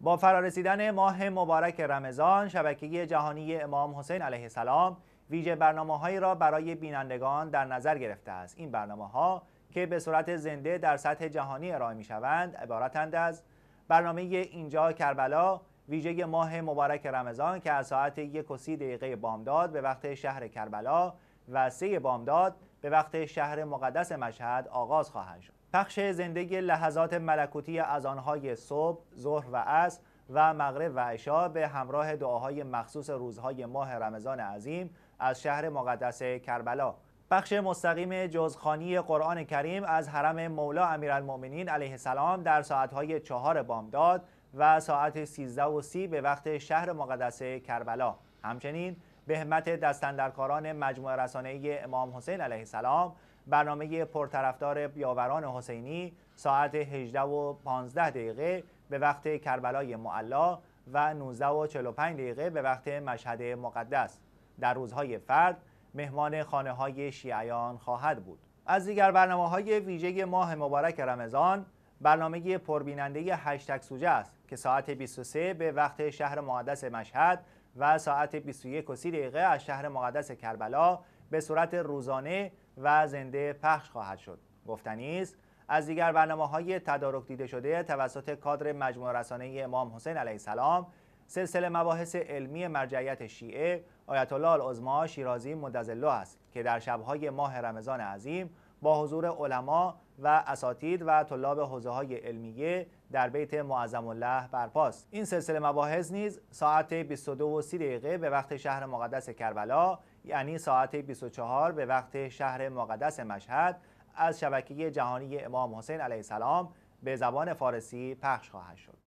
با فرارسیدن ماه مبارک رمضان شبکه جهانی امام حسین علیه السلام ویژه برنامه هایی را برای بینندگان در نظر گرفته است این برنامه ها که به صورت زنده در سطح جهانی ارائه می شوند عبارتند از برنامه اینجا کربلا ویژه ماه مبارک رمضان که از ساعت یک و سی دقیقه بامداد به وقت شهر کربلا و سه بامداد به وقت شهر مقدس مشهد آغاز خواهند شد پخش زندگی لحظات ملکوتی از آنهای صبح، ظهر و عصر و مغرب و عشا به همراه دعاهای مخصوص روزهای ماه رمضان عظیم از شهر مقدس کربلا بخش مستقیم جزخانی قرآن کریم از حرم مولا امیرالمؤمنین علیه السلام در ساعتهای چهار بامداد و ساعت 13 و سی به وقت شهر مقدس کربلا همچنین به همت دستندرکاران مجموعه رسانه امام حسین علیه السلام برنامه پرطرفدار بیاوران حسینی ساعت 18 و 15 دقیقه به وقت کربلای معلا و 19 و 45 دقیقه به وقت مشهد مقدس در روزهای فرد مهمان خانه های شیعیان خواهد بود از دیگر برنامه های ویژه ماه مبارک رمضان برنامه پربیننده هشتک سوجه است که ساعت 23 به وقت شهر مقدس مشهد و ساعت 21 و 30 دقیقه از شهر مقدس کربلا به صورت روزانه و زنده پخش خواهد شد گفتنی است از دیگر برنامه های تدارک دیده شده توسط کادر مجموع رسانه امام حسین علیه السلام سلسله مباحث علمی مرجعیت شیعه آیت الله العظما شیرازی مدزلو است که در شبهای ماه رمضان عظیم با حضور علما و اساتید و طلاب حوزه های علمیه در بیت معظم الله برپاست این سلسله مباحث نیز ساعت 22 و 30 دقیقه به وقت شهر مقدس کربلا یعنی ساعت 24 به وقت شهر مقدس مشهد از شبکه جهانی امام حسین علیه السلام به زبان فارسی پخش خواهد شد